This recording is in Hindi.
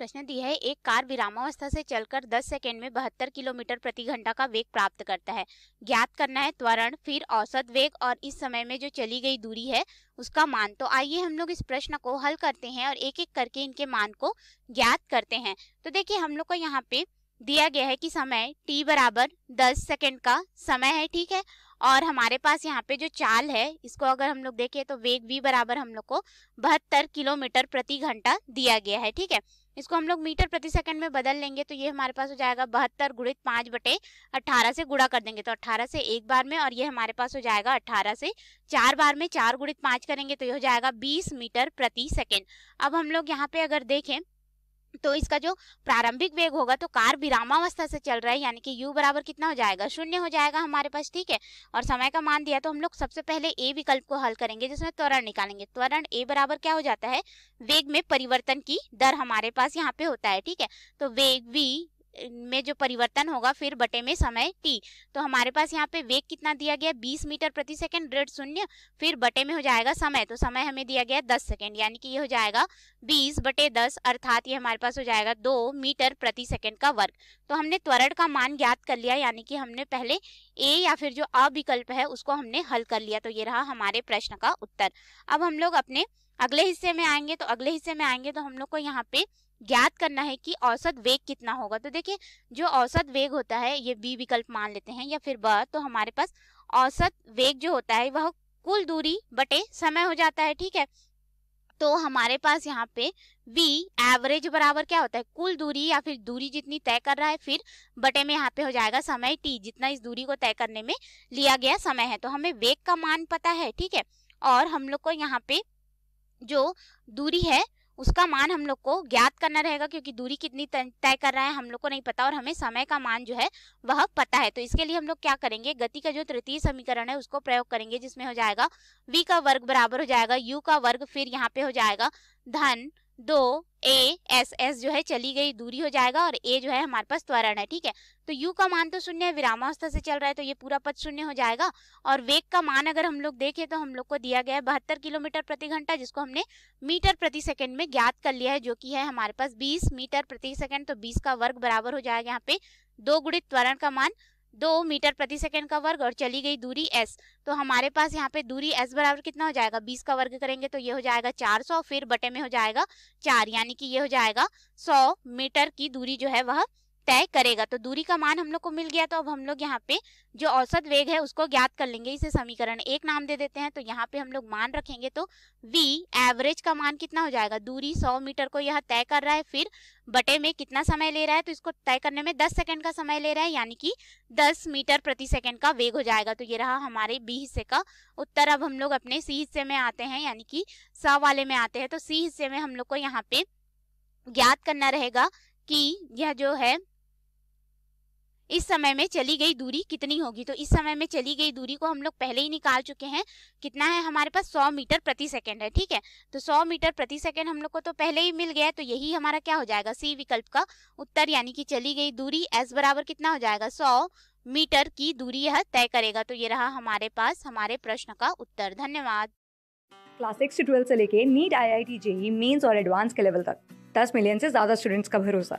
प्रश्न दिया है एक कार विरामावस्था से चलकर 10 सेकंड में बहत्तर किलोमीटर प्रति घंटा का वेग प्राप्त करता है ज्ञात करना है त्वरण फिर औसत वेग और इस समय में जो चली गई दूरी है उसका मान तो आइए हम लोग इस प्रश्न को हल करते हैं और एक एक करके इनके मान को ज्ञात करते हैं तो देखिये हम लोग को यहाँ पे दिया गया है कि समय टी बराबर दस सेकेंड का समय है ठीक है और हमारे पास यहाँ पे जो चाल है इसको अगर हम लोग देखें तो वेग v बराबर हम लोग को बहत्तर किलोमीटर प्रति घंटा दिया गया है ठीक है इसको हम लोग मीटर प्रति सेकंड में बदल लेंगे तो ये हमारे पास हो जाएगा बहत्तर गुणित पाँच बटे अट्ठारह से गुड़ा कर देंगे तो अट्ठारह से एक बार में और ये हमारे पास हो जाएगा अट्ठारह से चार बार में चार गुणित पाँच करेंगे तो ये हो जाएगा बीस मीटर प्रति सेकेंड अब हम लोग यहाँ पे अगर देखें तो इसका जो प्रारंभिक वेग होगा तो कार विरामावस्था से चल रहा है यानी कि u बराबर कितना हो जाएगा शून्य हो जाएगा हमारे पास ठीक है और समय का मान दिया तो हम लोग सबसे पहले ए विकल्प को हल करेंगे जिसमें त्वरण निकालेंगे त्वरण ए बराबर क्या हो जाता है वेग में परिवर्तन की दर हमारे पास यहाँ पे होता है ठीक है तो वेग वी में जो परिवर्तन होगा फिर बटे में समय टी तो हमारे पास यहाँ पे वेग कितना दिया गया 20 मीटर प्रति सेकंड डेढ़ शून्य फिर बटे में हो जाएगा समय तो समय हमें दिया गया 10 सेकंड यानी कि ये हो जाएगा 20 बटे 10 अर्थात ये हमारे पास हो जाएगा दो मीटर प्रति सेकंड का वर्ग तो हमने त्वरण का मान ज्ञात कर लिया यानी कि हमने पहले ए या फिर जो अविकल्प है उसको हमने हल कर लिया तो ये रहा हमारे प्रश्न का उत्तर अब हम लोग अपने अगले हिस्से में आएंगे तो अगले हिस्से में आएंगे तो हम लोग को यहाँ पे ज्ञात करना है कि औसत वेग कितना होगा तो देखिए जो औसत वेग होता है ये बी विकल्प मान लेते हैं या फिर ब तो हमारे पास औसत वेग जो होता है वह कुल दूरी बटे समय हो जाता है ठीक है तो हमारे पास यहाँ पे v एवरेज बराबर क्या होता है कुल दूरी या फिर दूरी जितनी तय कर रहा है फिर बटे में यहाँ पे हो जाएगा समय t जितना इस दूरी को तय करने में लिया गया समय है तो हमें वेग का मान पता है ठीक है और हम लोग को यहाँ पे जो दूरी है उसका मान हम लोग को ज्ञात करना रहेगा क्योंकि दूरी कितनी तय कर रहा है हम लोग को नहीं पता और हमें समय का मान जो है वह पता है तो इसके लिए हम लोग क्या करेंगे गति का जो तृतीय समीकरण है उसको प्रयोग करेंगे जिसमें हो जाएगा वी का वर्ग बराबर हो जाएगा यू का वर्ग फिर यहाँ पे हो जाएगा धन दो ए एस एस जो है चली गई दूरी हो जाएगा और ए जो है हमारे पास त्वरण है ठीक है तो यू का मान तो शून्य है विरामावस्था से चल रहा है तो ये पूरा पद शून्य हो जाएगा और वेग का मान अगर हम लोग देखें तो हम लोग को दिया गया है बहत्तर किलोमीटर प्रति घंटा जिसको हमने मीटर प्रति सेकंड में ज्ञात कर लिया है जो कि है हमारे पास बीस मीटर प्रति सेकंड तो बीस का वर्ग बराबर हो जाएगा यहाँ पे दो गुणित त्वरण का मान दो मीटर प्रति सेकंड का वर्ग और चली गई दूरी एस तो हमारे पास यहाँ पे दूरी एस बराबर कितना हो जाएगा बीस का वर्ग करेंगे तो ये हो जाएगा चार सौ फिर बटे में हो जाएगा चार यानी कि ये हो जाएगा सौ मीटर की दूरी जो है वह तय करेगा तो दूरी का मान हम लोग को मिल गया तो अब हम लोग यहाँ पे जो औसत वेग है उसको ज्ञात कर लेंगे इसे समीकरण एक नाम दे देते हैं तो यहाँ पे हम लोग मान रखेंगे तो v एवरेज का मान कितना हो जाएगा दूरी 100 मीटर को यह तय कर रहा है फिर बटे में कितना समय ले रहा है तो इसको तय करने में 10 सेकंड का समय ले रहा है यानी कि 10 मीटर प्रति सेकंड का वेग हो जाएगा तो ये रहा हमारे बी हिस्से का उत्तर अब हम लोग अपने सी हिस्से में आते हैं यानी कि स वाले में आते हैं तो सी हिस्से में हम लोग को यहाँ पे ज्ञात करना रहेगा कि यह जो है इस समय में चली गई दूरी कितनी होगी तो इस समय में चली गई दूरी को हम लोग पहले ही निकाल चुके हैं कितना है हमारे पास सौ मीटर प्रति सेकेंड है ठीक है तो सौ मीटर प्रति सेकेंड हम लोग को तो पहले ही मिल गया तो यही हमारा क्या हो जाएगा सी विकल्प का उत्तर यानी कि चली गई दूरी एस बराबर कितना हो जाएगा सौ मीटर की दूरी यह तय करेगा तो ये रहा हमारे पास हमारे प्रश्न का उत्तर धन्यवाद क्लास सिक्स से ट्वेल्व से लेके NEET I I T JEE Mains और एडवांस के लेवल तक दस मिलियन से ज्यादा स्टूडेंट्स का भरोसा